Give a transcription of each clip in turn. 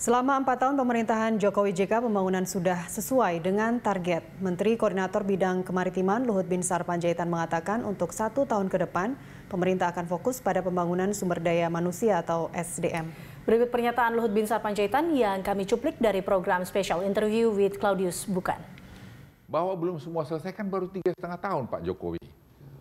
Selama empat tahun pemerintahan Jokowi JK, pembangunan sudah sesuai dengan target. Menteri Koordinator Bidang Kemaritiman Luhut Binsar Panjaitan mengatakan untuk satu tahun ke depan, pemerintah akan fokus pada pembangunan sumber daya manusia atau SDM. Berikut pernyataan Luhut Binsar Panjaitan yang kami cuplik dari program spesial Interview with Claudius Bukan. Bahwa belum semua selesai kan baru tiga setengah tahun Pak Jokowi.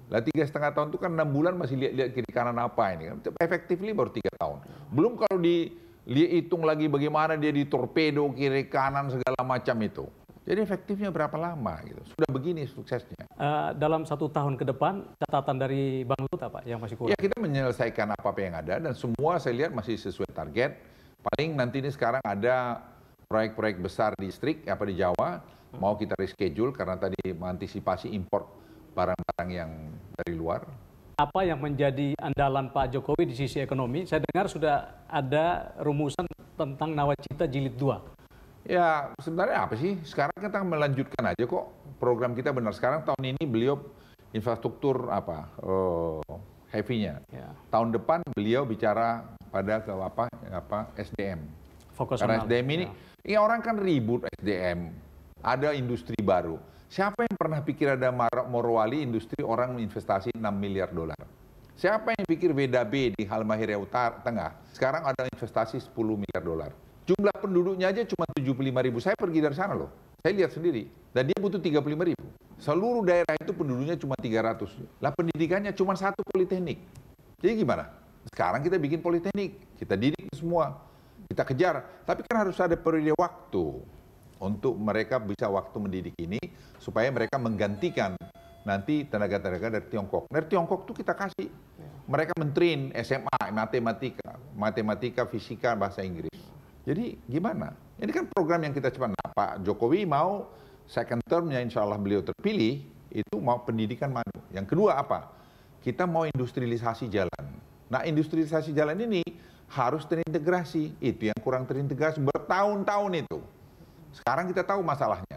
Lah tiga setengah tahun itu kan enam bulan masih lihat-lihat kiri kanan apa ini kan. Efektifnya baru tiga tahun. Belum kalau di dia hitung lagi bagaimana dia ditorpedo kiri kanan segala macam itu. Jadi efektifnya berapa lama gitu? Sudah begini suksesnya. Uh, dalam satu tahun ke depan catatan dari Bang Lut apa yang masih kurang? Ya kita menyelesaikan apa apa yang ada dan semua saya lihat masih sesuai target. Paling nanti ini sekarang ada proyek-proyek besar di distrik apa di Jawa mau kita reschedule karena tadi mengantisipasi import barang-barang yang dari luar apa yang menjadi andalan Pak Jokowi di sisi ekonomi? Saya dengar sudah ada rumusan tentang nawacita jilid 2. Ya, sebenarnya apa sih? Sekarang kita melanjutkan aja kok program kita benar. Sekarang tahun ini beliau infrastruktur apa? uh, heavy-nya. Ya. Tahun depan beliau bicara pada ke apa? apa SDM. Fokus Karena SDM ini, ya. ini ya orang kan ribut SDM. Ada industri baru Siapa yang pernah pikir ada Morowali industri orang investasi 6 miliar dolar? Siapa yang pikir WDB di Halmahera Utara Tengah sekarang ada investasi 10 miliar dolar? Jumlah penduduknya aja cuma 75 ribu. Saya pergi dari sana loh. Saya lihat sendiri. Dan dia butuh 35 ribu. Seluruh daerah itu penduduknya cuma 300. Lah pendidikannya cuma satu politeknik. Jadi gimana? Sekarang kita bikin politeknik. Kita didik semua. Kita kejar. Tapi kan harus ada periode waktu. Untuk mereka bisa waktu mendidik ini supaya mereka menggantikan nanti tenaga-tenaga dari Tiongkok. Dari Tiongkok tuh kita kasih. Mereka menterin SMA, matematika, matematika, fisika, bahasa Inggris. Jadi gimana? Ini kan program yang kita coba. Nah, Pak Jokowi mau second termnya insya Allah beliau terpilih, itu mau pendidikan madu. Yang kedua apa? Kita mau industrialisasi jalan. Nah industrialisasi jalan ini harus terintegrasi. Itu yang kurang terintegrasi bertahun-tahun itu. Sekarang kita tahu masalahnya.